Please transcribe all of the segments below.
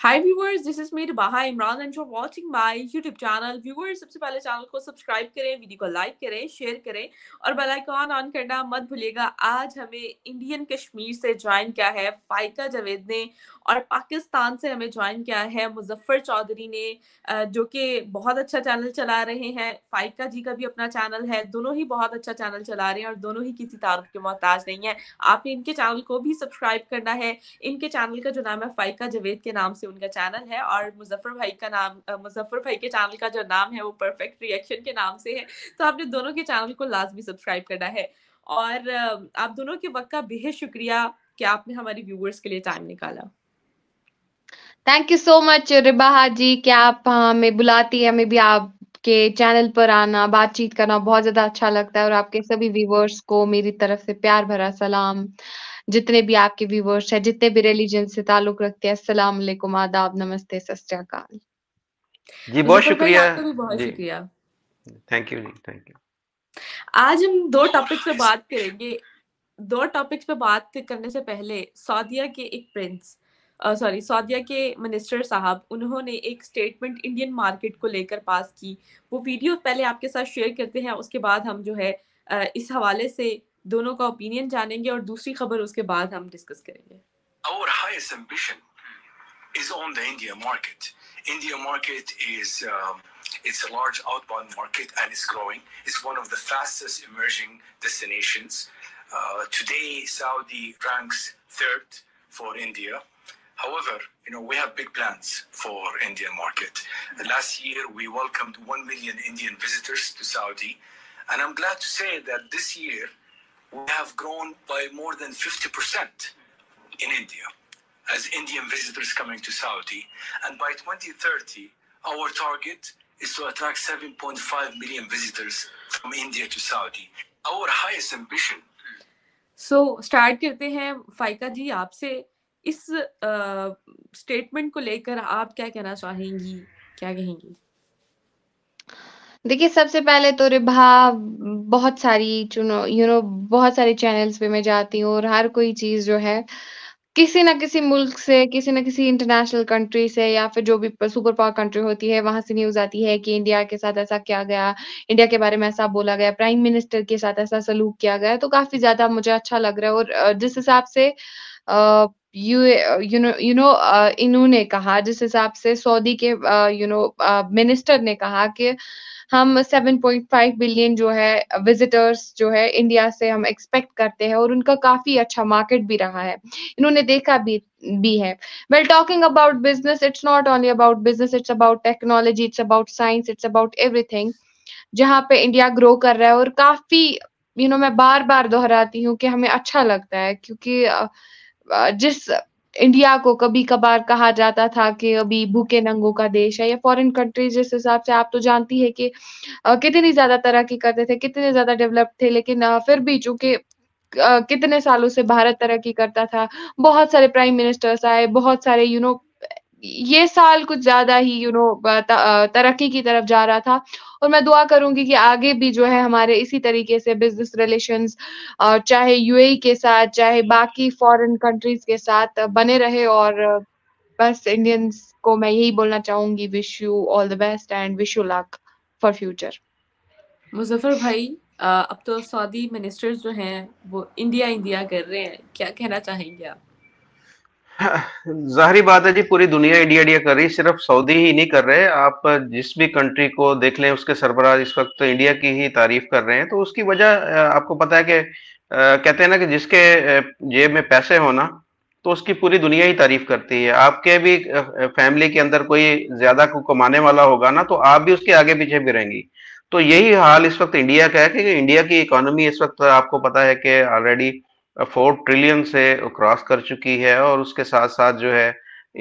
Hi viewers this is मेड Baha Imran and you watching my YouTube channel viewers सबसे पहले channel को सब्सक्राइब करें वीडियो को लाइक करें शेयर करें और बेल आइकॉन ऑन करना मत भूलिएगा आज हमें इंडियन कश्मीर से ज्वाइन किया है फाइका जावेद ने और पाकिस्तान से हमें ज्वाइन किया है मुजफ्फर चौधरी ने जो कि बहुत अच्छा चैनल चला रहे हैं फाइका जी का भी अपना चैनल है दोनों ही बहुत अच्छा चैनल चला रहे हैं और दोनों ही किसी तारुफ के मोहताज नहीं है आपने इनके चैनल को भी सब्सक्राइब करना है इनके चैनल का जो नाम है फाइका जावेद के नाम से उनका चैनल है और मुजफ्फर भाई का नाम मुजफ्फर भाई के चैनल का जो नाम है वो परफेक्ट रिएक्शन के नाम से है तो आपने दोनों के चैनल को लाजमी सब्सक्राइब करना है और आप दोनों के वक्त का बेहद शुक्रिया कि आपने हमारी व्यूवर्स के लिए टाइम निकाला thank you so much Ribaha ji क्या आप हमें बुलाती है हमें भी आप आपके चैनल पर आना बातचीत करना बहुत ज्यादा अच्छा लगता है और आपके सभी व्यूवर्स को मेरी तरफ से प्यार भरा सलाम जितने भी आपके व्यूवर्स हैं जितने भी रिलीजन से ताल्लुक रखते हैं अस्सलाम वालेकुम आदाब नमस्ते सत्याकाल जी बहुत शुक्रिया बहुत शुक्रिया थैंक यू जी थैंक यू आज हम दो टॉपिक पे बात करेंगे दो टॉपिक्स पे बात करने से पहले सऊदीया के एक प्रिंस सॉरी सौदिया के मिनिस्टर साहब उन्होंने एक स्टेटमेंट इंडियन मार्केट को लेकर पास की वो वीडियो पहले आपके साथ शेयर करते हैं उसके बाद हम जो है इस हवाले से दोनों का ओपिनियन जानेंगे और दूसरी खबर उसके बाद हम डिस्कस करेंगे Our highest ambition is on the India market. India market is um, it's a large outbound market and it's growing. It's one of the fastest emerging destinations. Uh, today, Saudi ranks third for India. However, you know, we have big plans for Indian market. Last year, we welcomed 1 million Indian visitors to Saudi. And I'm glad to say that this year, we have grown by more than 50% in India as Indian visitors coming to Saudi. And by 2030, our target is to attract 7.5 million visitors from India to Saudi. Our highest ambition. So start करते हैं फाइका जी आपसे इस statement को लेकर आप क्या कहना चाहेंगी क्या कहेंगी देखिए सबसे पहले तो रिभा बहुत सारी चुनो यू नो बहुत सारे चैनल्स पे मैं जाती हूँ और हर कोई चीज जो है किसी ना किसी मुल्क से किसी ना किसी इंटरनेशनल कंट्री से या फिर जो भी सुपर पावर कंट्री होती है वहां से न्यूज आती है कि इंडिया के साथ ऐसा किया गया इंडिया के बारे में ऐसा बोला गया प्राइम मिनिस्टर के साथ ऐसा सलूक किया गया तो काफी ज्यादा मुझे अच्छा लग रहा है और जिस हिसाब से uh you you know you know इन्होंने कहा जिस हिसाब से सऊदी के यू नो मिनिस्टर ने कहा कि हम 7.5 बिलियन जो है विजिटर्स जो है इंडिया से हम एक्सपेक्ट करते हैं और उनका काफी अच्छा मार्केट भी रहा है इन्होंने देखा भी भी है well talking about business it's not only about business it's about technology it's about science it's about everything जहाँ पे इंडिया ग्रो कर रहा है और काफी यू you नो know, मैं बार बार दोहराती हूँ कि हमें अच्छा लगता है क्योंकि uh, जिस इंडिया को कभी कभार कहा जाता था कि अभी भूखे नंगों का देश है या फॉरेन कंट्रीज जिस हिसाब से आप तो जानती है कि कितनी ज्यादा तरक्की करते थे कितने ज्यादा डेवलप थे लेकिन फिर भी चूंकि कितने सालों से भारत तरक्की करता था बहुत सारे प्राइम मिनिस्टर्स आए बहुत सारे यू नो ये साल कुछ ज्यादा ही यू नो तरक्की की तरफ जा रहा था और मैं दुआ करूंगी कि आगे भी जो है हमारे इसी तरीके से बिजनेस रिलेशंस चाहे यूएई e के साथ चाहे बाकी फॉरेन कंट्रीज के साथ बने रहे और बस इंडियंस को मैं यही बोलना चाहूंगी wish you all the best and wish you luck for future Muzaffar भाई अब तो सऊदी मिनिस्टर्स जो हैं वो इंडिया इंडिया कर रहे हैं क्या कहना चाहेंगे आप जाहरी बात है जी पूरी दुनिया इंडिया इंडिया कर रही सिर्फ सऊदी ही नहीं कर रहे आप जिस भी कंट्री को देख लें उसके सरबराज इस वक्त तो इंडिया की ही तारीफ कर रहे हैं तो उसकी वजह आपको पता है कि कहते हैं ना कि जिसके जेब में पैसे हो ना तो उसकी पूरी दुनिया ही तारीफ करती है आपके भी फैमिली के अंदर कोई ज्यादा को कमाने वाला होगा ना तो आप भी उसके आगे पीछे भी रहेंगी तो यही हाल इस वक्त इंडिया का है कि इंडिया की इकोनॉमी इस वक्त आपको पता है कि ऑलरेडी फोर ट्रिलियन से क्रॉस कर चुकी है और उसके साथ साथ जो है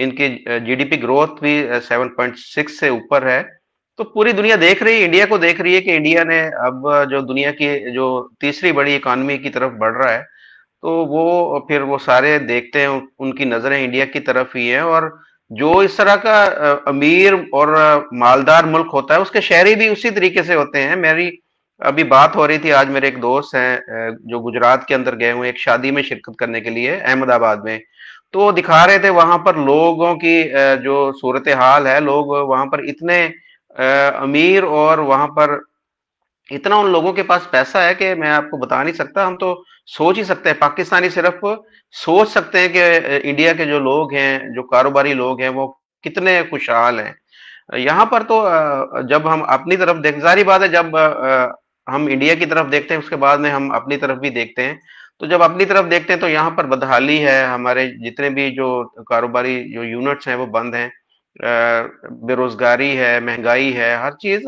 इनकी जीडीपी ग्रोथ भी 7.6 से ऊपर है तो पूरी दुनिया देख रही है इंडिया को देख रही है कि इंडिया ने अब जो दुनिया की जो तीसरी बड़ी इकॉनमी की तरफ बढ़ रहा है तो वो फिर वो सारे देखते हैं उनकी नजरें इंडिया की तरफ ही है और जो इस तरह का अमीर और मालदार मुल्क होता है उसके शहरी भी उसी तरीके से होते हैं मेरी अभी बात हो रही थी आज मेरे एक दोस्त हैं जो गुजरात के अंदर गए हुए एक शादी में शिरकत करने के लिए अहमदाबाद में तो दिखा रहे थे वहां पर लोगों की जो सूरत हाल है लोग वहां पर इतने अमीर और वहां पर इतना उन लोगों के पास पैसा है कि मैं आपको बता नहीं सकता हम तो सोच ही सकते हैं पाकिस्तानी सिर्फ सोच सकते हैं कि इंडिया के जो लोग हैं जो कारोबारी लोग हैं वो कितने खुशहाल हैं यहाँ पर तो जब हम अपनी तरफ देख जारी बात है जब हम इंडिया की तरफ देखते हैं उसके बाद में हम अपनी तरफ भी देखते हैं तो जब अपनी तरफ देखते हैं तो यहाँ पर बदहाली है हमारे जितने भी जो कारोबारी जो यूनिट्स हैं वो बंद हैं बेरोजगारी है महंगाई है हर चीज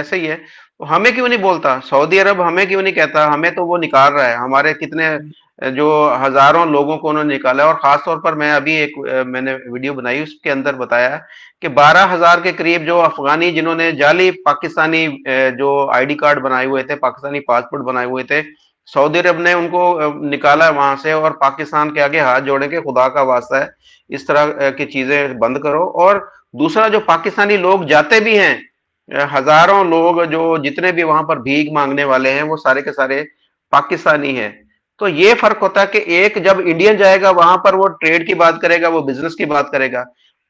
ऐसे ही है तो हमें क्यों नहीं बोलता सऊदी अरब हमें क्यों नहीं कहता हमें तो वो निकाल रहा है हमारे कितने जो हजारों लोगों को उन्होंने निकाला और खास तौर पर मैं अभी एक मैंने वीडियो बनाई उसके अंदर बताया कि बारह हजार के करीब जो अफगानी जिन्होंने जाली पाकिस्तानी जो आईडी कार्ड बनाए हुए थे पाकिस्तानी पासपोर्ट बनाए हुए थे सऊदी अरब ने उनको निकाला वहां से और पाकिस्तान के आगे हाथ जोड़े के खुदा का वास्ता है इस तरह की चीजें बंद करो और दूसरा जो पाकिस्तानी लोग जाते भी हैं हजारों लोग जो जितने भी वहां पर भीख मांगने वाले हैं वो सारे के सारे पाकिस्तानी हैं तो ये फर्क होता है कि एक जब इंडियन जाएगा वहां पर वो ट्रेड की बात करेगा वो बिजनेस की बात करेगा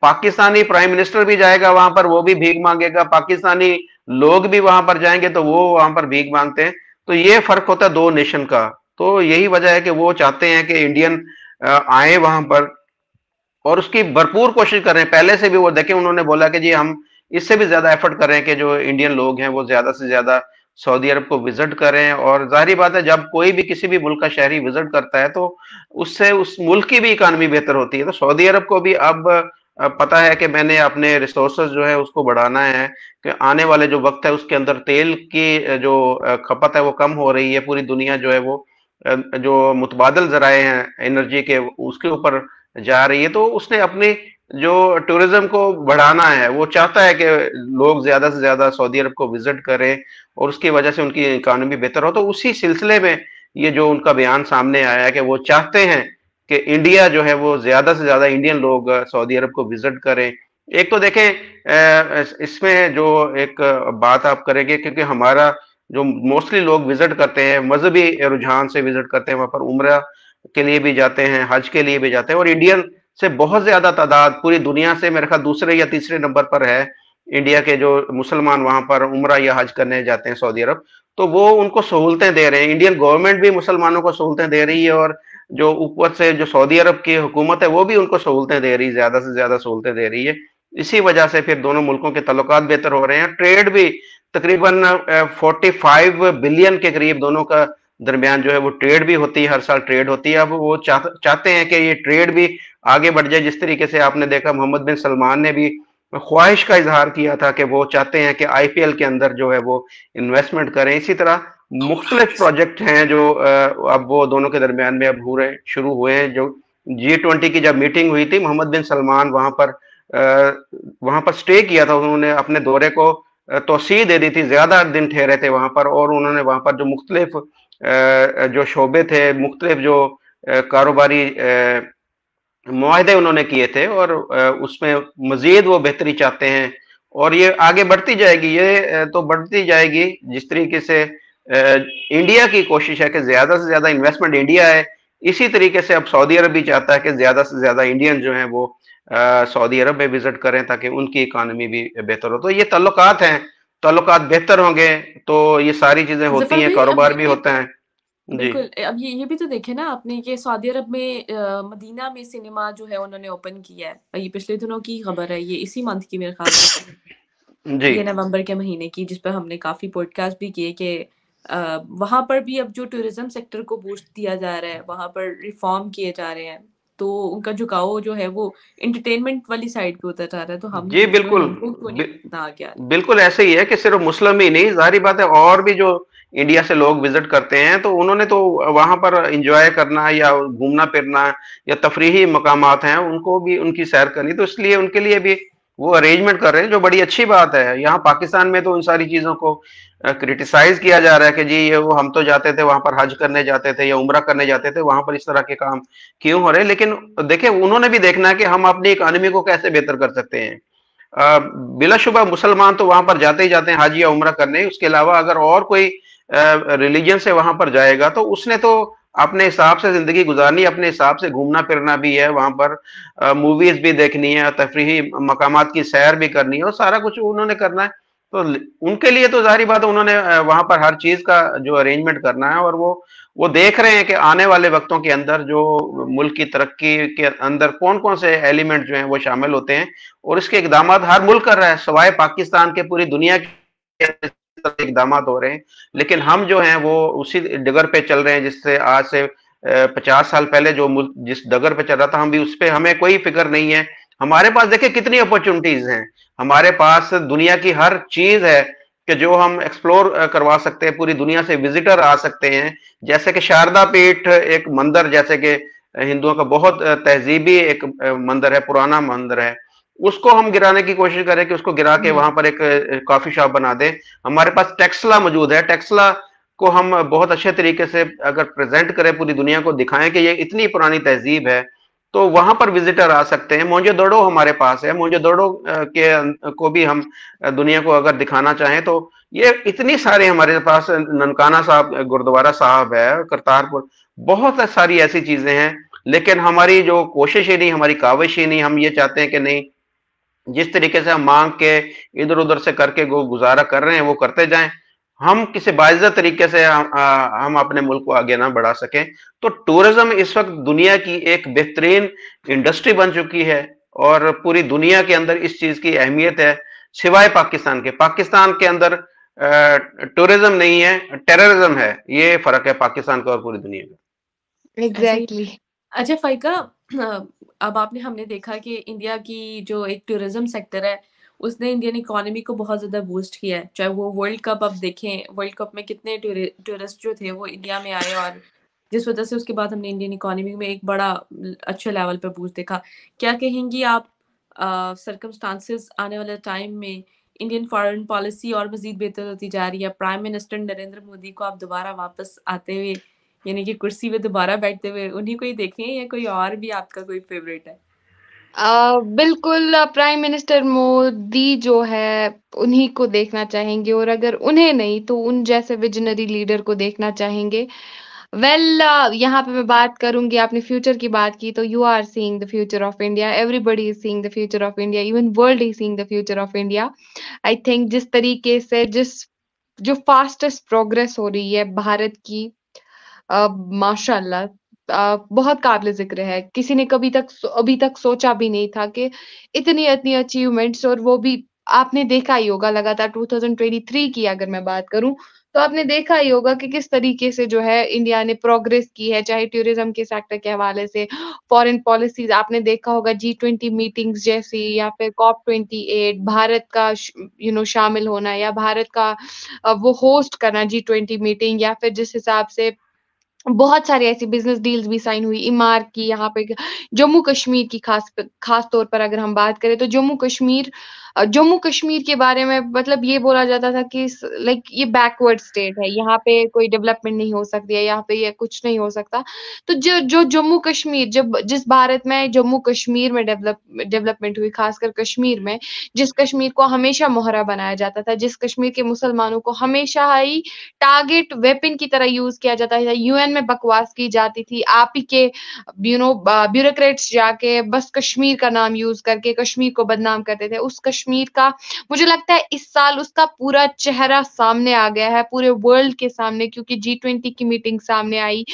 पाकिस्तानी प्राइम मिनिस्टर भी जाएगा वहां पर वो भी भीख मांगेगा पाकिस्तानी लोग भी वहां पर जाएंगे तो वो वहां पर भीख मांगते हैं तो ये फर्क होता है दो नेशन का तो यही वजह है कि वो चाहते हैं कि इंडियन आए वहां पर और उसकी भरपूर कोशिश कर रहे हैं पहले से भी वो देखें उन्होंने बोला कि जी हम इससे भी ज्यादा एफर्ट कर रहे हैं कि जो इंडियन लोग हैं वो ज्यादा से ज्यादा सऊदी अरब को विजिट करें और जाहिर बात है जब कोई भी किसी भी मुल्क का शहरी विजिट करता है तो उससे उस मुल्क की भी इकानमी बेहतर होती है तो सऊदी अरब को भी अब पता है कि मैंने अपने रिसोर्सेज जो है उसको बढ़ाना है कि आने वाले जो वक्त है उसके अंदर तेल की जो खपत है वो कम हो रही है पूरी दुनिया जो है वो जो मुतबादल जराए हैं एनर्जी के उसके ऊपर जा रही है तो उसने अपनी जो टूरिज्म को बढ़ाना है वो चाहता है कि लोग ज्यादा से ज्यादा सऊदी अरब को विजिट करें और उसकी वजह से उनकी इकानमी बेहतर हो तो उसी सिलसिले में ये जो उनका बयान सामने आया है कि वो चाहते हैं कि इंडिया जो है वो ज्यादा से ज्यादा इंडियन लोग सऊदी अरब को विजिट करें एक तो देखें इसमें जो एक बात आप करेंगे क्योंकि हमारा जो मोस्टली लोग विजिट करते हैं मजहबी रुझान से विजिट करते हैं वहां पर उम्र के लिए भी जाते हैं हज के लिए भी जाते हैं और इंडियन से बहुत ज्यादा तादाद पूरी दुनिया से मेरे ख्याल दूसरे या तीसरे नंबर पर है इंडिया के जो मुसलमान वहां पर उम्र या हज करने जाते हैं सऊदी अरब तो वो उनको सहूलतें दे रहे हैं इंडियन गवर्नमेंट भी मुसलमानों को सहूलतें दे रही है और जो ऊपर से जो सऊदी अरब की हुकूमत है वो भी उनको सहूलतें दे रही है ज्यादा से ज्यादा सहूलतें दे रही है इसी वजह से फिर दोनों मुल्कों के तल्लु बेहतर हो रहे हैं ट्रेड भी तकरीबन फोर्टी बिलियन के करीब दोनों का दरमियान जो है वो ट्रेड भी होती है हर साल ट्रेड होती है अब वो चाहते हैं कि ये ट्रेड भी आगे बढ़ जाए जिस तरीके से आपने देखा मोहम्मद बिन सलमान ने भी ख्वाहिश का इजहार किया था कि वो चाहते हैं कि आईपीएल के अंदर जो है वो इन्वेस्टमेंट करें इसी तरह मुख्तलिफ प्रोजेक्ट हैं जो अब वो दोनों के दरमियान में अब हो रहे शुरू हुए हैं जो जी ट्वेंटी की जब मीटिंग हुई थी मोहम्मद बिन सलमान वहां पर वहां पर स्टे किया था उन्होंने अपने दौरे को तोसी दे दी थी ज्यादा दिन ठहरे थे वहां पर और उन्होंने वहां पर जो मुख्तलिफ जो शोबे थे मुख्तलिफ जो कारोबारी माहदे उन्होंने किए थे और उसमें मज़ीद वो बेहतरी चाहते हैं और ये आगे बढ़ती जाएगी ये तो बढ़ती जाएगी जिस तरीके से इंडिया की कोशिश है कि ज़्यादा से ज़्यादा इन्वेस्टमेंट इंडिया है इसी तरीके से अब सऊदी अरब भी चाहता है कि ज़्यादा से ज़्यादा इंडियन जो हैं वो सऊदी अरब में विज़िट करें ताकि उनकी इकानमी भी बेहतर हो तो ये तल्लुकात हैं ताल्लुकात बेहतर होंगे तो ये सारी चीजें होती हैं कारोबार भी होते हैं बिल्कुल अब ये ये भी तो देखे ना आपने कि सऊदी अरब में आ, मदीना में सिनेमा जो है उन्होंने ओपन किया है ये पिछले दिनों की खबर है ये इसी मंथ की मेरे ख्याल जी ये नवंबर के महीने की जिस पर हमने काफी पॉडकास्ट भी किए कि वहां पर भी अब जो टूरिज्म सेक्टर को बूस्ट दिया जा रहा है वहां पर रिफॉर्म किए जा रहे हैं तो उनका झुकाव जो है वो एंटरटेनमेंट वाली साइड पे होता जा रहा है तो हम जी बिल्कुल बिल्कुल ऐसे ही है कि सिर्फ मुस्लिम ही नहीं जारी बात है और भी जो इंडिया से लोग विजिट करते हैं तो उन्होंने तो वहां पर इंजॉय करना या घूमना फिरना या तफरीही मकाम हैं उनको भी उनकी सैर करनी तो इसलिए उनके लिए भी वो अरेंजमेंट कर रहे हैं जो बड़ी अच्छी बात है यहाँ पाकिस्तान में तो उन सारी चीज़ों को क्रिटिसाइज किया जा रहा है कि जी ये वो हम तो जाते थे वहां पर हज करने जाते थे या उम्र करने जाते थे वहां पर इस तरह के काम क्यों हो रहे हैं लेकिन देखिये उन्होंने भी देखना है कि हम अपनी इकानमी को कैसे बेहतर कर सकते हैं बिलाशुबा मुसलमान तो वहां पर जाते ही जाते हैं हज या उम्र करने उसके अलावा अगर और कोई रिलीजन से वहां पर जाएगा तो उसने तो अपने हिसाब से जिंदगी गुजारनी अपने हिसाब से घूमना फिरना भी है वहां पर मूवीज भी देखनी है तफरी मकाम की सैर भी करनी है और सारा कुछ उन्होंने करना है तो उनके लिए तो जाहिर बात उन्होंने वहां पर हर चीज का जो अरेंजमेंट करना है और वो वो देख रहे हैं कि आने वाले वक्तों के अंदर जो मुल्क की तरक्की के अंदर कौन कौन से एलिमेंट जो हैं वो शामिल होते हैं और इसके इकदाम हर मुल्क कर रहा है सवाए पाकिस्तान के पूरी दुनिया के सब इकदाम हो रहे हैं लेकिन हम जो हैं वो उसी डगर पे चल रहे हैं जिससे आज से पचास साल पहले जो जिस डगर पे चल रहा था हम भी उस पर हमें कोई फिक्र नहीं है हमारे पास देखिए कितनी अपॉर्चुनिटीज हैं हमारे पास दुनिया की हर चीज है कि जो हम एक्सप्लोर करवा सकते हैं पूरी दुनिया से विजिटर आ सकते हैं जैसे कि शारदा पीठ एक मंदिर जैसे कि हिंदुओं का बहुत तहजीबी एक मंदिर है पुराना मंदिर है उसको हम गिराने की कोशिश करें कि उसको गिरा के हम्म। वहां पर एक कॉफी शॉप बना दें हमारे पास टेक्सला मौजूद है टेक्सला को हम बहुत अच्छे तरीके से अगर प्रेजेंट करें पूरी दुनिया को दिखाएं कि ये इतनी पुरानी तहजीब है तो वहां पर विजिटर आ सकते हैं मोजे दोड़ो हमारे पास है मोजे दोड़ो के को भी हम दुनिया को अगर दिखाना चाहें तो ये इतनी सारे हमारे पास ननकाना साहब गुरुद्वारा साहब है करतारपुर बहुत सारी ऐसी चीजें हैं लेकिन हमारी जो कोशिश ही नहीं हमारी काविश ही नहीं हम ये चाहते हैं कि नहीं जिस तरीके से हम मांग के इधर उधर से करके वो गुजारा कर रहे हैं वो करते जाएं हम किसी बाजा तरीके से हम, आ, हम अपने मुल्क को आगे ना बढ़ा सकें तो टूरिज्म इस वक्त दुनिया की एक बेहतरीन इंडस्ट्री बन चुकी है और पूरी दुनिया के अंदर इस चीज की अहमियत है सिवाय पाकिस्तान के पाकिस्तान के अंदर टूरिज्म नहीं है टेररिज्म है ये फर्क है पाकिस्तान का और पूरी दुनिया का एग्जैक्टली exactly. अच्छा फ़ाइका अब आपने हमने देखा कि इंडिया की जो एक टूरिज्म सेक्टर है, उसने इंडियन इकोनॉमी को बहुत ज़्यादा बूस्ट किया है। चाहे वो वर्ल्ड कप अब देखें, वर्ल्ड कप में कितने टूरिस्ट जो थे वो इंडिया में आए और जिस वज़ह से उसके बाद हमने इंडियन इकोनॉमी में एक बड़ा अच्छे लेवल पर बूस्ट देखा। क्या कहेंगी आप सरकमस्टांसिस आने वाले टाइम में इंडियन फॉरन पॉलिसी और मज़ीद बेहतर होती जा रही है? प्राइम मिनिस्टर नरेंद्र मोदी को आप दोबारा वापस आते हुए यानी कि कुर्सी पे दोबारा बैठते हुए उन्हीं को ही देख रही हैं या कोई और भी आपका कोई फेवरेट है आ, बिल्कुल प्राइम मिनिस्टर मोदी जो है उन्हीं को देखना चाहेंगे और अगर उन्हें नहीं तो उन जैसे विजनरी लीडर को देखना चाहेंगे वेल well, uh, यहाँ पे मैं बात करूंगी आपने फ्यूचर की बात की तो you are seeing the future of India everybody is seeing the future of India even world is seeing the future of India I think जिस तरीके से जिस जो फास्टेस्ट प्रोग्रेस हो रही है भारत की माशाल्लाह बहुत काबिल ज़िक्र है। किसी ने कभी तक अभी तक सोचा भी नहीं था कि इतनी-इतनी अचीवमेंट्स और वो भी आपने देखा ही होगा लगातार 2023 की अगर मैं बात करूँ, तो आपने देखा ही होगा कि किस तरीके से जो है इंडिया ने प्रोग्रेस की है, चाहे टूरिज़्म के सेक्टर के हवाले से, फ़ॉरेन पॉलिसीज़ आपने देखा होगा जी ट्वेंटी मीटिंग्स जैसी या फिर कॉप ट्वेंटी एट भारत का यू नो शामिल होना या भारत का वो होस्ट करना जी ट्वेंटी मीटिंग या फिर जिस हिसाब से बहुत सारी ऐसी बिजनेस डील्स भी साइन हुई इमार की यहाँ पे जम्मू कश्मीर की खास खास तौर पर अगर हम बात करें तो जम्मू कश्मीर जम्मू कश्मीर के बारे में मतलब ये बोला जाता था कि लाइक ये बैकवर्ड स्टेट है यहाँ पे कोई डेवलपमेंट नहीं हो सकती है यहाँ पे ये कुछ नहीं हो सकता तो जो जो जम्मू कश्मीर जब जिस भारत में जम्मू कश्मीर में डेवलप डेवलपमेंट हुई खासकर कश्मीर में जिस कश्मीर को हमेशा मोहरा बनाया जाता था जिस कश्मीर के मुसलमानों को हमेशा ही टारगेट वेपन की तरह यूज किया जाता था यूएन में बकवास की जाती थी आप ही के यू ब्यूरोक्रेट्स जाके बस कश्मीर का नाम यूज करके कश्मीर को बदनाम करते थे उस कश्मीर कश्मीर का मुझे लगता है इस साल उसका पूरा चेहरा सामने आ गया है पूरे वर्ल्ड के सामने क्योंकि जी ट्वेंटी की मीटिंग सामने आई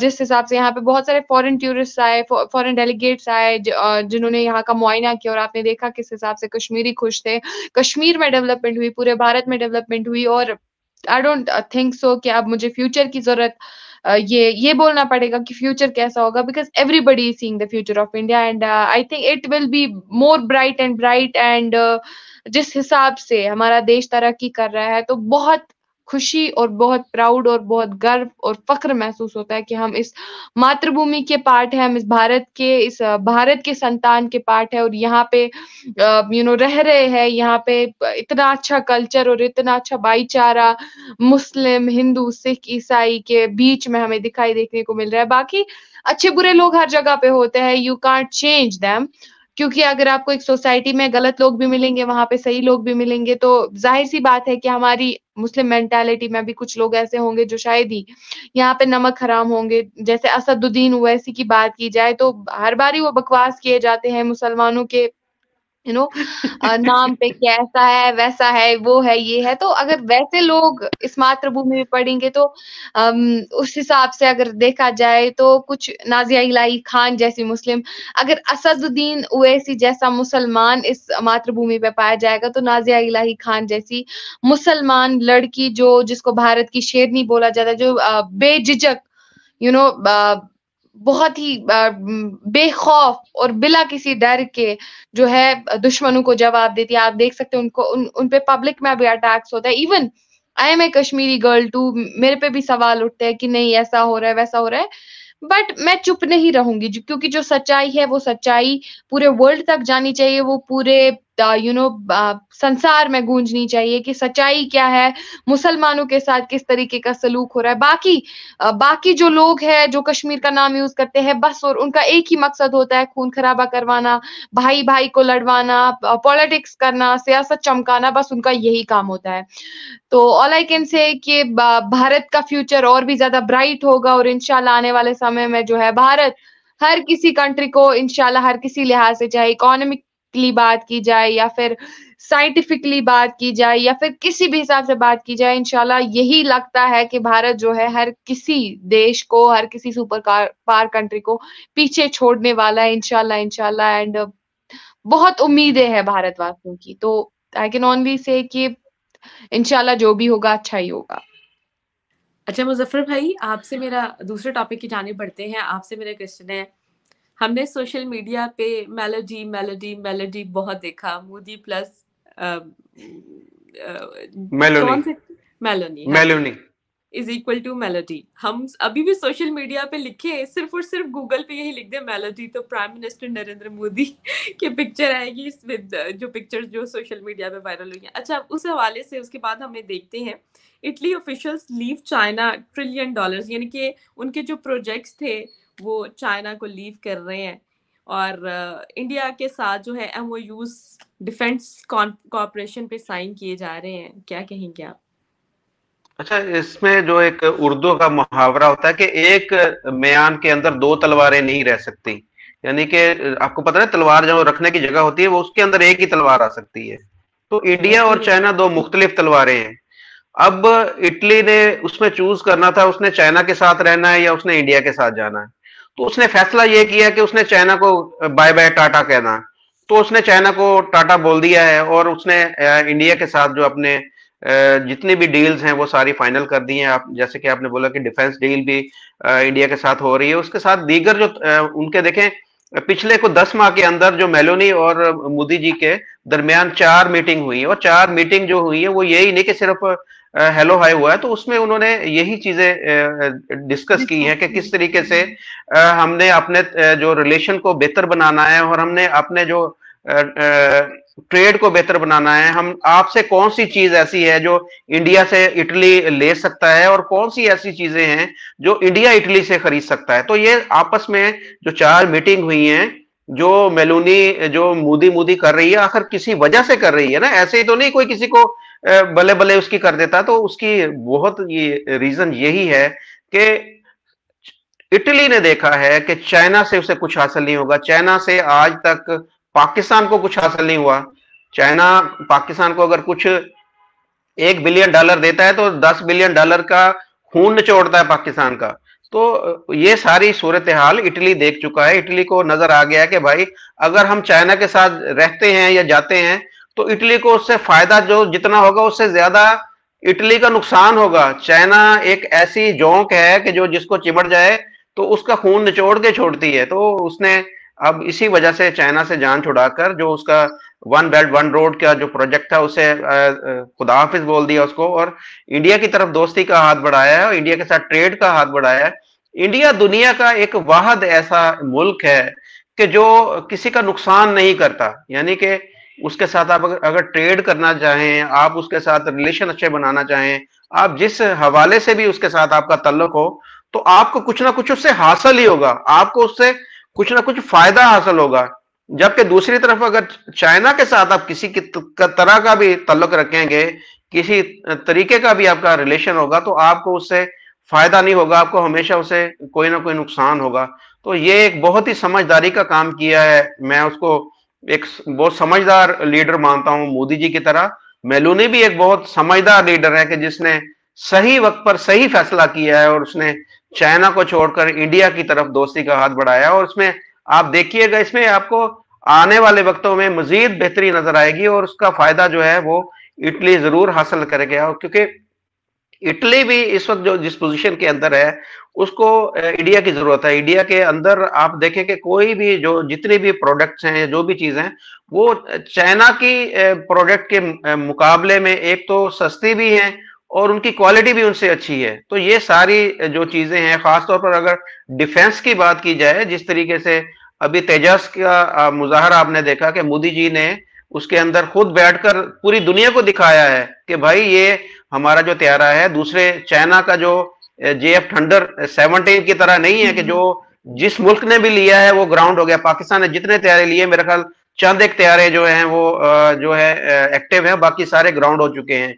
जिस हिसाब से यहाँ पे बहुत सारे फॉरेन टूरिस्ट आए फॉरेन डेलीगेट्स आए जिन्होंने यहाँ का मुआयना किया और आपने देखा किस हिसाब से कश्मीरी खुश थे कश्मीर में डेवलपमेंट हुई पूरे भारत में डेवलपमेंट हुई और आई डोंट थिंक सो कि अब मुझे फ्यूचर की जरूरत ये ये बोलना पड़ेगा कि फ्यूचर कैसा होगा because everybody is seeing the future of India and I think it will be more bright and bright and जिस हिसाब से हमारा देश तरक्की कर रहा है तो बहुत खुशी और बहुत प्राउड और बहुत गर्व और फख्र महसूस होता है कि हम इस मातृभूमि के पार्ट है हम इस भारत के इस भारत के संतान के पार्ट है और यहाँ पे यू नो रह रहे हैं यहाँ पे इतना अच्छा कल्चर और इतना अच्छा भाईचारा मुस्लिम हिंदू सिख ईसाई के बीच में हमें दिखाई देखने को मिल रहा है बाकी अच्छे बुरे लोग हर जगह पे होते हैं यू कांट चेंज दैम क्योंकि अगर आपको एक सोसाइटी में गलत लोग भी मिलेंगे वहां पे सही लोग भी मिलेंगे तो जाहिर सी बात है कि हमारी मुस्लिम मेंटालिटी में भी कुछ लोग ऐसे होंगे जो शायद ही यहाँ पे नमक हराम होंगे जैसे असदुद्दीन ओवैसी की बात की जाए तो हर बार ही वो बकवास किए जाते हैं मुसलमानों के यू नो नाम पे कैसा ऐसा है वैसा है वो है ये है तो अगर वैसे लोग इस मातृभूमि में पढ़ेंगे तो अम, उस हिसाब से अगर देखा जाए तो कुछ नाजिया इलाही खान जैसी मुस्लिम अगर असदुद्दीन उवैसी जैसा मुसलमान इस मातृभूमि पे पाया जाएगा तो नाजिया इलाही खान जैसी मुसलमान लड़की जो जिसको भारत की शेरनी बोला जाता है जो बेझिझक यू नो बहुत ही बेखौफ और बिला किसी डर के जो है दुश्मनों को जवाब देती है आप देख सकते हैं उनको उन उन पे पब्लिक में भी अटैक्स होता है even I am a Kashmiri girl too मेरे पे भी सवाल उठते हैं कि नहीं ऐसा हो रहा है वैसा हो रहा है बट मैं चुप नहीं रहूंगी क्योंकि जो सच्चाई है वो सच्चाई पूरे वर्ल्ड तक जानी चाहिए वो पूरे यू नो संसार में गूंजनी चाहिए कि सच्चाई क्या है मुसलमानों के साथ किस तरीके का सलूक हो रहा है बाकी बाकी जो लोग हैं जो कश्मीर का नाम यूज करते हैं बस और उनका एक ही मकसद होता है खून खराबा करवाना भाई भाई को लड़वाना पॉलिटिक्स करना सियासत चमकाना बस उनका यही काम होता है तो ऑल आई कैन से कि भारत का फ्यूचर और भी ज्यादा ब्राइट होगा और इनशाला आने वाले समय में जो है भारत हर किसी कंट्री को इनशाला हर किसी लिहाज से चाहे इकोनॉमिक टेक्निकली बात की जाए या फिर साइंटिफिकली बात की जाए या फिर किसी भी हिसाब से बात की जाए इनशाला यही लगता है कि भारत जो है हर किसी देश को हर किसी सुपर पावर कंट्री को पीछे छोड़ने वाला है इनशाला इनशाला एंड बहुत उम्मीदें हैं भारतवासियों की तो आई कैन ओनली से कि इनशाला जो भी होगा अच्छा ही होगा अच्छा मुजफ्फर भाई आपसे मेरा दूसरे टॉपिक की जाने पड़ते हैं आपसे मेरा क्वेश्चन है हमने सोशल मीडिया पे मेलोडी मेलोडी मेलोडी बहुत देखा Modi plus Meloni Meloni is equal to melody हम अभी भी सोशल मीडिया पे लिखे सिर्फ और सिर्फ गूगल पे यही लिख दे मेलोडी तो प्राइम मिनिस्टर नरेंद्र मोदी की पिक्चर आएगी विद जो पिक्चर्स जो सोशल मीडिया पे वायरल हुई हैं अच्छा उस हवाले से उसके बाद हमें देखते हैं Italy officials leave China trillion dollars यानी कि उनके जो प्रोजेक्ट्स थे वो चाइना को लीव कर रहे हैं और इंडिया के साथ जो है M O Us defence cooperation पे साइन किए जा रहे हैं क्या कहेंगे आप अच्छा इसमें जो एक उर्दू का मुहावरा होता है कि एक म्यान के अंदर दो तलवारें नहीं रह सकती यानी कि आपको पता है तलवार जो रखने की जगह होती है वो उसके अंदर एक ही तलवार आ सकती है तो इंडिया और चाइना दो मुख्तलिफ तलवारें हैं अब इटली ने उसमें चूज करना था उसने चाइना के साथ रहना है या उसने इंडिया के साथ जाना है तो उसने फैसला ये किया कि उसने चाइना को बाय बाय टाटा कहना तो उसने चाइना को टाटा बोल दिया है और उसने इंडिया के साथ जो अपने जितने भी डील्स हैं वो सारी फाइनल कर दी हैं आप जैसे कि आपने बोला कि डिफेंस डील भी इंडिया के साथ हो रही है उसके साथ दीगर जो उनके देखें पिछले को दस माह के अंदर जो मेलोनी और मोदी जी के दरमियान चार मीटिंग हुई है और चार मीटिंग जो हुई है वो यही नहीं कि सिर्फ हेलो हाय हुआ है तो उसमें उन्होंने यही चीजें डिस्कस की हैं कि किस तरीके से हमने अपने जो रिलेशन को बेहतर बनाना है और हमने अपने जो ट्रेड को बेहतर बनाना है हम आपसे कौन सी चीज ऐसी है जो इंडिया से इटली ले सकता है और कौन सी ऐसी चीजें हैं जो इंडिया इटली से खरीद सकता है तो ये आपस में जो चार मीटिंग हुई है जो मेलोनी जो मोदी मोदी कर रही है आखिर किसी वजह से कर रही है ना ऐसे ही तो नहीं कोई किसी को बल्ले बल्ले उसकी कर देता तो उसकी बहुत ये रीजन यही है कि इटली ने देखा है कि चाइना से उसे कुछ हासिल नहीं होगा चाइना से आज तक पाकिस्तान को कुछ हासिल नहीं हुआ चाइना पाकिस्तान को अगर कुछ एक बिलियन डॉलर देता है तो दस बिलियन डॉलर का खून निचोड़ता है पाकिस्तान का तो ये सारी सूरत हाल इटली देख चुका है इटली को नजर आ गया है कि भाई अगर हम चाइना के साथ रहते हैं या जाते हैं तो इटली को उससे फायदा जो जितना होगा उससे ज्यादा इटली का नुकसान होगा चाइना एक ऐसी जोंक है कि जो जिसको चिबड़ जाए तो उसका खून निचोड़ के छोड़ती है तो उसने अब इसी वजह से चाइना से जान छुड़ाकर जो उसका वन बेल्ट वन रोड का जो प्रोजेक्ट था उसे खुदाफिज बोल दिया उसको और इंडिया की तरफ दोस्ती का हाथ बढ़ाया है और इंडिया के साथ ट्रेड का हाथ बढ़ाया है इंडिया दुनिया का एक वाहद ऐसा मुल्क है कि जो किसी का नुकसान नहीं करता यानी कि उसके साथ आप अगर ट्रेड करना चाहें आप उसके साथ रिलेशन अच्छे बनाना चाहें आप जिस हवाले से भी उसके साथ आपका तल्लक हो तो आपको कुछ ना कुछ उससे हासिल ही होगा आपको उससे कुछ ना कुछ फायदा हासिल होगा जबकि दूसरी तरफ अगर चाइना के साथ आप किसी की तरह का भी तल्लक रखेंगे किसी तरीके का भी आपका रिलेशन होगा तो आपको उससे फायदा नहीं होगा आपको हमेशा उसे कोई ना कोई नुकसान होगा तो ये एक बहुत ही समझदारी का काम किया है मैं उसको एक बहुत समझदार लीडर मानता हूं मोदी जी की तरह मेलोनी भी एक बहुत समझदार लीडर है कि जिसने सही वक्त पर सही फैसला किया है और उसने चाइना को छोड़कर इंडिया की तरफ दोस्ती का हाथ बढ़ाया और उसमें आप देखिएगा इसमें आपको आने वाले वक्तों में मजीद बेहतरी नजर आएगी और उसका फायदा जो है वो इटली जरूर हासिल करेगा क्योंकि इटली भी इस वक्त जो जिस पोजीशन के अंदर है उसको इंडिया की जरूरत है इंडिया के अंदर आप देखें कि कोई भी जो जितने भी प्रोडक्ट्स हैं जो भी चीजें हैं वो चाइना की प्रोडक्ट के मुकाबले में एक तो सस्ती भी है और उनकी क्वालिटी भी उनसे अच्छी है तो ये सारी जो चीजें हैं खासतौर पर अगर डिफेंस की बात की जाए जिस तरीके से अभी तेजस का मुजाहरा आपने देखा कि मोदी जी ने उसके अंदर खुद बैठकर पूरी दुनिया को दिखाया है कि भाई ये हमारा जो त्यारा है दूसरे चाइना का जो जे एफ थंडर सेवनटीन की तरह नहीं है कि जो जिस मुल्क ने भी लिया है वो ग्राउंड हो गया पाकिस्तान ने जितने त्यारे लिए मेरे ख्याल चंद एक त्यारे जो हैं वो जो है एक्टिव हैं बाकी सारे ग्राउंड हो चुके हैं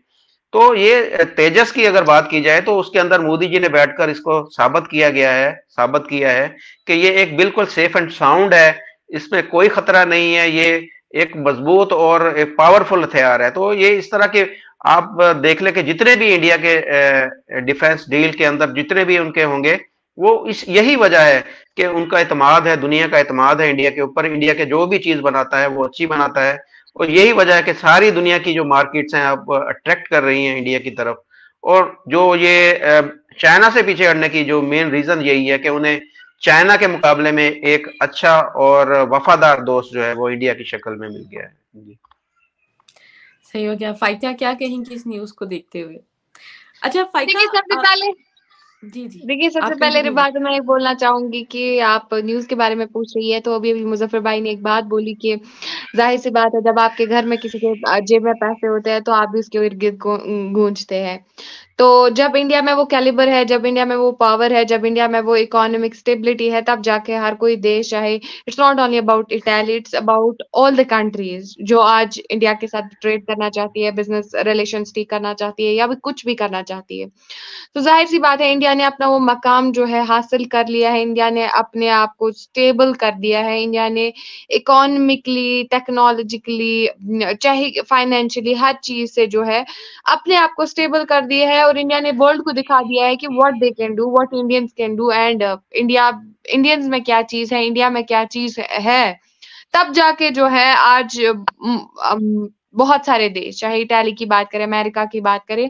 तो ये तेजस की अगर बात की जाए तो उसके अंदर मोदी जी ने बैठकर इसको साबित किया गया है साबित किया है कि ये एक बिल्कुल सेफ एंड साउंड है इसमें कोई खतरा नहीं है ये एक मजबूत और एक पावरफुल हथियार है तो ये इस तरह के आप देख लें कि जितने भी इंडिया के डिफेंस डील के अंदर जितने भी उनके होंगे वो इस यही वजह है कि उनका इतमाद है दुनिया का इतमाद है इंडिया के ऊपर इंडिया के जो भी चीज़ बनाता है वो अच्छी बनाता है और यही वजह है कि सारी दुनिया की जो मार्केट्स हैं आप अट्रैक्ट कर रही हैं इंडिया की तरफ और जो ये चाइना से पीछे हटने की जो मेन रीज़न यही है कि उन्हें चाइना के मुकाबले में एक अच्छा और वफादार दोस्त जो है वो इंडिया की शक्ल में मिल गया है सही हो गया फाइटा क्या कहेंगी इस न्यूज को देखते हुए अच्छा फाइटिया सबसे पहले देखिए सबसे पहले रिबाज मैं बोलना चाहूंगी कि आप न्यूज के बारे में पूछ रही है तो अभी अभी मुजफ्फर भाई ने एक बात बोली कि जाहिर सी बात है जब आपके घर में किसी के जेब में पैसे होते हैं तो आप भी उसके इर्द गिर्द गूंजते हैं तो जब इंडिया में वो कैलिबर है जब इंडिया में वो पावर है जब इंडिया में वो इकोनॉमिक स्टेबिलिटी है तब जाके हर कोई देश चाहे it's not only about Italy it's about all the countries जो आज इंडिया के साथ ट्रेड करना चाहती है बिजनेस रिलेशन ठीक करना चाहती है या भी कुछ भी करना चाहती है तो जाहिर सी बात है इंडिया ने अपना वो मकाम जो है हासिल कर लिया है इंडिया ने अपने आप को स्टेबल कर दिया है इंडिया ने इकोनॉमिकली टेक्नोलॉजिकली चाहे फाइनेंशियली हर चीज से जो है अपने आप को स्टेबल कर दिया है और इंडिया ने वर्ल्ड को दिखा दिया है कि what they can do what Indians can do and India Indians में क्या चीज है इंडिया में क्या चीज है तब जाके जो है आज um, um, बहुत सारे देश चाहे इटाली की बात करें अमेरिका की बात करें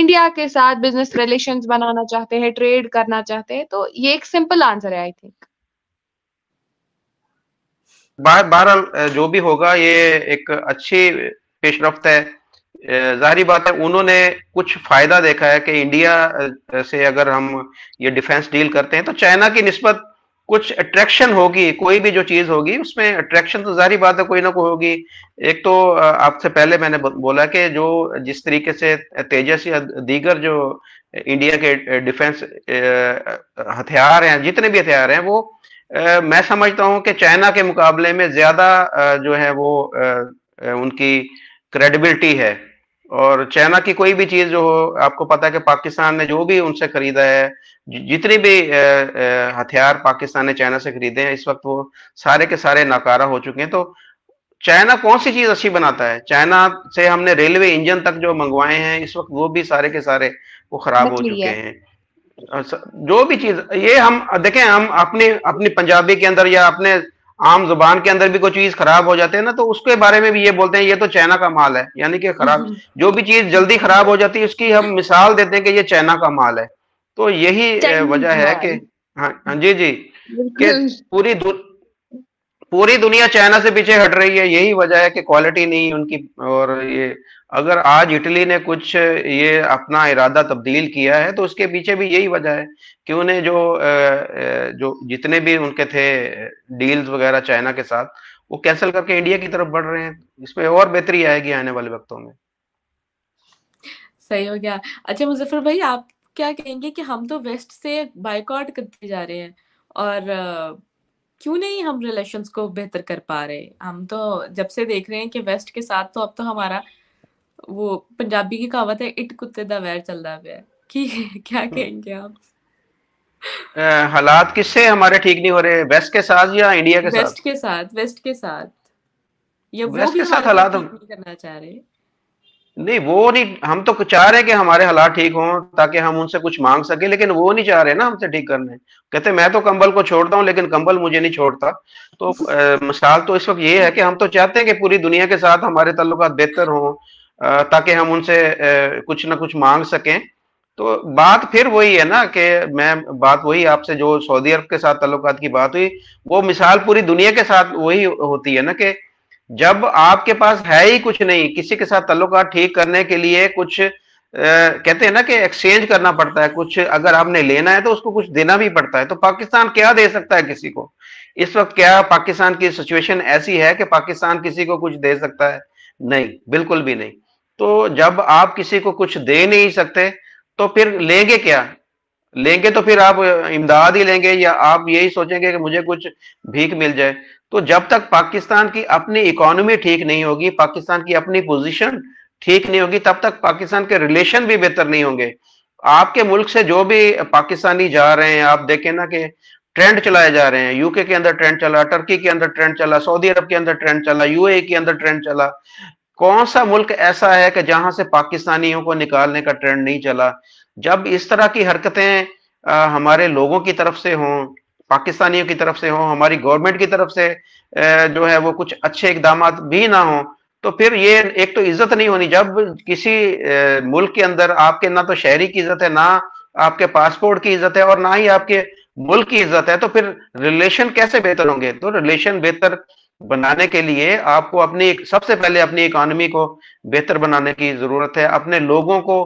इंडिया के साथ बिजनेस रिलेशंस बनाना चाहते हैं ट्रेड करना चाहते हैं तो ये एक सिंपल आंसर है आई थिंक बहरहाल जो भी होगा ये एक अच्छी पेशरफ्त है जाहरी बात है उन्होंने कुछ फायदा देखा है कि इंडिया से अगर हम ये डिफेंस डील करते हैं तो चाइना की नस्बत कुछ अट्रैक्शन होगी कोई भी जो चीज होगी उसमें अट्रैक्शन तो जाहरी बात है कोई ना कोई होगी एक तो आपसे पहले मैंने बोला कि जो जिस तरीके से तेजस या दीगर जो इंडिया के डिफेंस हथियार हैं जितने भी हथियार हैं वो मैं समझता हूं कि चाइना के मुकाबले में ज्यादा जो है वो उनकी क्रेडिबिलिटी है और चाइना की कोई भी चीज़ जो हो आपको पता है कि पाकिस्तान ने जो भी उनसे खरीदा है जितने भी हथियार पाकिस्तान ने चाइना से खरीदे हैं इस वक्त वो सारे के सारे नाकारा हो चुके हैं तो चाइना कौन सी चीज़ अच्छी बनाता है चाइना से हमने रेलवे इंजन तक जो मंगवाए हैं इस वक्त वो भी सारे के सारे वो खराब हो चुके हैं जो भी चीज़ ये हम देखें हम अपने अपनी पंजाबी के अंदर या अपने आम जुबान के अंदर भी कोई चीज खराब हो जाती है ना तो उसके बारे में भी ये बोलते हैं ये तो चाइना का माल है यानी कि खराब हम्म। जो भी चीज जल्दी खराब हो जाती है उसकी हम मिसाल देते हैं कि ये चाइना का माल है तो यही वजह है कि हाँ, हाँ जी जी पूरी पूरी दुनिया चाइना से पीछे हट रही है यही वजह है कि क्वालिटी नहीं उनकी और ये अगर आज इटली ने कुछ ये अपना इरादा तब्दील किया है तो उसके पीछे भी यही वजह है कि उन्हें जो जो जितने भी उनके थे डील्स वगैरह चाइना के साथ वो कैंसिल करके इंडिया की तरफ बढ़ रहे हैं इसमें और बेहतरी आएगी आने वाले वक्तों में सही हो गया अच्छा मुजफ्फर भाई आप क्या कहेंगे कि हम तो वेस्ट से बाइकआउट करते जा रहे हैं और क्यों नहीं हम रिलेशंस को बेहतर कर पा रहे हम तो जब से देख रहे हैं कि वेस्ट के साथ तो अब तो हमारा वो पंजाबी की कहावत है इट कुत्ते दा वैर चलता पिया कि क्या हम्म। कहेंगे आप हालात किससे हमारे ठीक नहीं हो रहे वेस्ट के साथ या इंडिया के वेस्ट साथ वेस्ट के साथ वेस्ट के साथ या वो भी के साथ हालात हम करना चाह रहे हैं नहीं वो नहीं हम तो चाह रहे कि हमारे हालात ठीक हों ताकि हम उनसे कुछ मांग सके लेकिन वो नहीं चाह रहे ना हमसे ठीक करने कहते मैं तो कंबल को छोड़ता हूँ लेकिन कंबल मुझे नहीं छोड़ता तो मिसाल तो इस वक्त ये है कि हम तो चाहते हैं कि पूरी दुनिया के साथ हमारे तल्लुक बेहतर हों ताकि हम उनसे कुछ ना कुछ मांग सकें तो बात फिर वही है ना कि मैं बात वही आपसे जो सऊदी अरब के साथ तल्लुक की बात हुई वो मिसाल पूरी दुनिया के साथ वही होती है ना कि जब आपके पास है ही कुछ नहीं किसी के साथ तल्लुक ठीक करने के लिए कुछ आ, कहते हैं ना कि एक्सचेंज करना पड़ता है कुछ अगर आपने लेना है तो उसको कुछ देना भी पड़ता है तो पाकिस्तान क्या दे सकता है किसी को इस वक्त क्या पाकिस्तान की सिचुएशन ऐसी है कि पाकिस्तान किसी को कुछ दे सकता है नहीं बिल्कुल भी नहीं तो जब आप किसी को कुछ दे नहीं सकते तो फिर लेंगे क्या लेंगे तो फिर आप इमदाद ही लेंगे या आप यही सोचेंगे कि मुझे कुछ भीख मिल जाए तो जब तक पाकिस्तान की अपनी इकोनॉमी ठीक नहीं होगी पाकिस्तान की अपनी पोजीशन ठीक नहीं होगी तब तक पाकिस्तान के रिलेशन भी बेहतर नहीं होंगे आपके मुल्क से जो भी पाकिस्तानी जा रहे हैं आप देखें ना कि ट्रेंड चलाए जा रहे हैं यूके के अंदर ट्रेंड चला टर्की के अंदर ट्रेंड चला सऊदी अरब के अंदर ट्रेंड चला यूएई e के अंदर ट्रेंड चला कौन सा मुल्क ऐसा है कि जहां से पाकिस्तानियों को निकालने का ट्रेंड नहीं चला जब इस तरह की हरकतें आ, हमारे लोगों की तरफ से हों पाकिस्तानियों की तरफ से हो हमारी गवर्नमेंट की तरफ से जो है वो कुछ अच्छे इकदाम भी ना हो तो फिर ये एक तो इज्जत नहीं होनी जब किसी मुल्क के अंदर आपके ना तो शहरी की इज्जत है ना आपके पासपोर्ट की इज्जत है और ना ही आपके मुल्क की इज्जत है तो फिर रिलेशन कैसे बेहतर होंगे तो रिलेशन बेहतर बनाने के लिए आपको अपनी सबसे पहले अपनी इकॉनमी को बेहतर बनाने की जरूरत है अपने लोगों को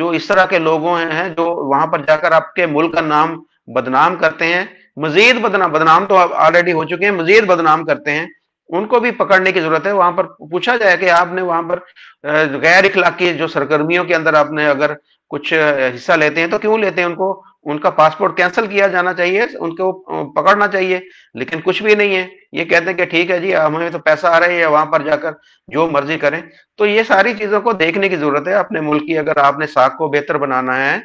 जो इस तरह के लोगों हैं जो वहां पर जाकर आपके मुल्क का नाम बदनाम करते हैं मजीद बदनाम बदनाम तो ऑलरेडी हो चुके हैं मजीद बदनाम करते हैं उनको भी पकड़ने की जरूरत है वहां पर पूछा जाए कि आपने वहां पर गैर इखलाकी जो सरगर्मियों के अंदर आपने अगर कुछ हिस्सा लेते हैं तो क्यों लेते हैं उनको उनका पासपोर्ट कैंसिल किया जाना चाहिए उनको पकड़ना चाहिए लेकिन कुछ भी नहीं है ये कहते हैं कि ठीक है जी हमें तो पैसा आ रहा है या वहां पर जाकर जो मर्जी करें तो ये सारी चीजों को देखने की जरूरत है अपने मुल्क की अगर आपने साख को बेहतर बनाना है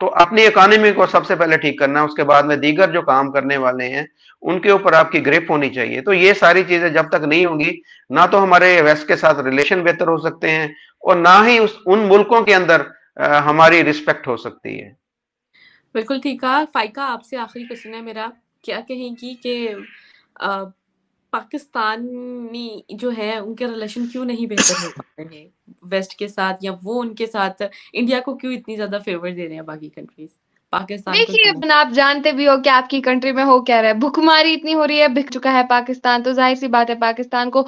तो अपनी इकोनॉमी को सबसे पहले ठीक करना है उसके बाद में दीगर जो काम करने वाले हैं उनके ऊपर आपकी ग्रिप होनी चाहिए तो ये सारी चीजें जब तक नहीं होंगी ना तो हमारे वेस्ट के साथ रिलेशन बेहतर हो सकते हैं और ना ही उस उन मुल्कों के अंदर आ, हमारी रिस्पेक्ट हो सकती है बिल्कुल ठीक है फाइका आपसे आखिरी क्वेश्चन है मेरा क्या कहेंगी कि पाकिस्तानी जो है उनके रिलेशन क्यों नहीं बेहतर हो पा रहे हैं वेस्ट के साथ या वो उनके साथ इंडिया को क्यों इतनी ज्यादा फेवर दे रहे हैं बाकी कंट्रीज पाकिस्तान देखिए तो आप जानते भी हो कि आपकी कंट्री में हो क्या रहा है भुखमारी इतनी हो रही है बिक चुका है पाकिस्तान तो जाहिर सी बात है पाकिस्तान को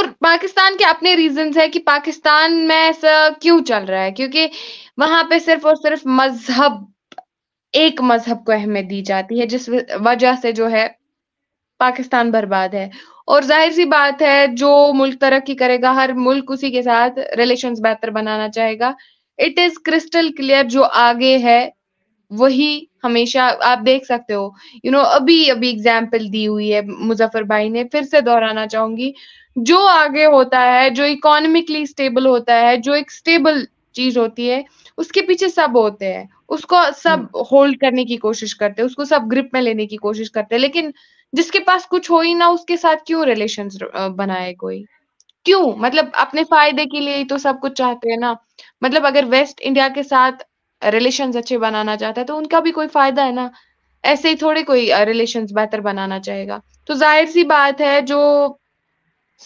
और पाकिस्तान के अपने रीजंस है कि पाकिस्तान में ऐसा क्यों चल रहा है क्योंकि वहां पे सिर्फ और सिर्फ मजहब एक मजहब को अहमियत दी जाती है जिस वजह से जो है पाकिस्तान बर्बाद है और जाहिर सी बात है जो मुल्क तरक्की करेगा हर मुल्क उसी के साथ रिलेशन बेहतर बनाना चाहेगा इट इज क्रिस्टल क्लियर जो आगे है वही हमेशा आप देख सकते हो यू you नो know, अभी अभी एग्जाम्पल दी हुई है मुजफ्फर भाई ने फिर से दोहराना चाहूंगी जो आगे होता है जो इकोनॉमिकली स्टेबल होता है जो एक स्टेबल चीज होती है उसके पीछे सब होते हैं उसको सब होल्ड हम्म। करने की कोशिश करते हैं उसको सब ग्रिप में लेने की कोशिश करते हैं लेकिन जिसके पास कुछ हो ही ना उसके साथ क्यों रिलेशन बनाए कोई क्यों मतलब अपने फायदे के लिए ही तो सब कुछ चाहते हैं ना मतलब अगर वेस्ट इंडिया के साथ रिलेशन अच्छे बनाना चाहता है तो उनका भी कोई फायदा है ना ऐसे ही थोड़े कोई रिलेशन बेहतर बनाना चाहेगा तो जाहिर सी बात है जो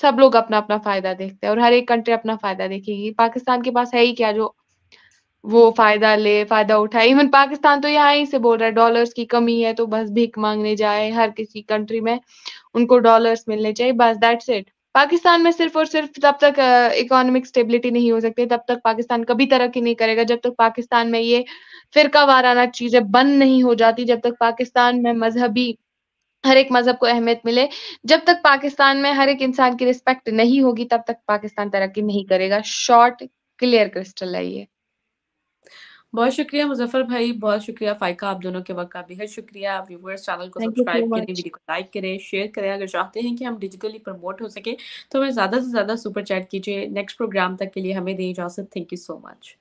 सब लोग अपना अपना फायदा देखते हैं और हर एक कंट्री अपना फायदा देखेगी पाकिस्तान के पास है ही क्या जो वो फायदा ले फायदा उठाए इवन पाकिस्तान तो यहाँ ही से बोल रहा है डॉलर्स की कमी है तो बस भीख मांगने जाए हर किसी कंट्री में उनको डॉलर्स मिलने चाहिए बस दैट्स इट पाकिस्तान में सिर्फ और सिर्फ तब तक इकोनॉमिक स्टेबिलिटी नहीं हो सकती तब तक पाकिस्तान कभी तरक्की नहीं करेगा जब तक पाकिस्तान में ये फिरका वाराना चीजें बंद नहीं हो जाती जब तक पाकिस्तान में मजहबी हर एक मजहब को अहमियत मिले जब तक पाकिस्तान में हर एक इंसान की रिस्पेक्ट नहीं होगी तब तक पाकिस्तान तरक्की नहीं करेगा शॉर्ट क्लियर क्रिस्टल है ये बहुत शुक्रिया मुजफ्फर भाई बहुत शुक्रिया फाइका आप दोनों के वक्त का बेहद शुक्रिया व्यूवर्स चैनल को सब्सक्राइब करें वीडियो को लाइक करें शेयर करें अगर चाहते हैं कि हम डिजिटली प्रमोट हो सके तो हमें ज़्यादा से ज़्यादा सुपर चैट कीजिए नेक्स्ट प्रोग्राम तक के लिए हमें दें इजाज़त थैंक यू सो मच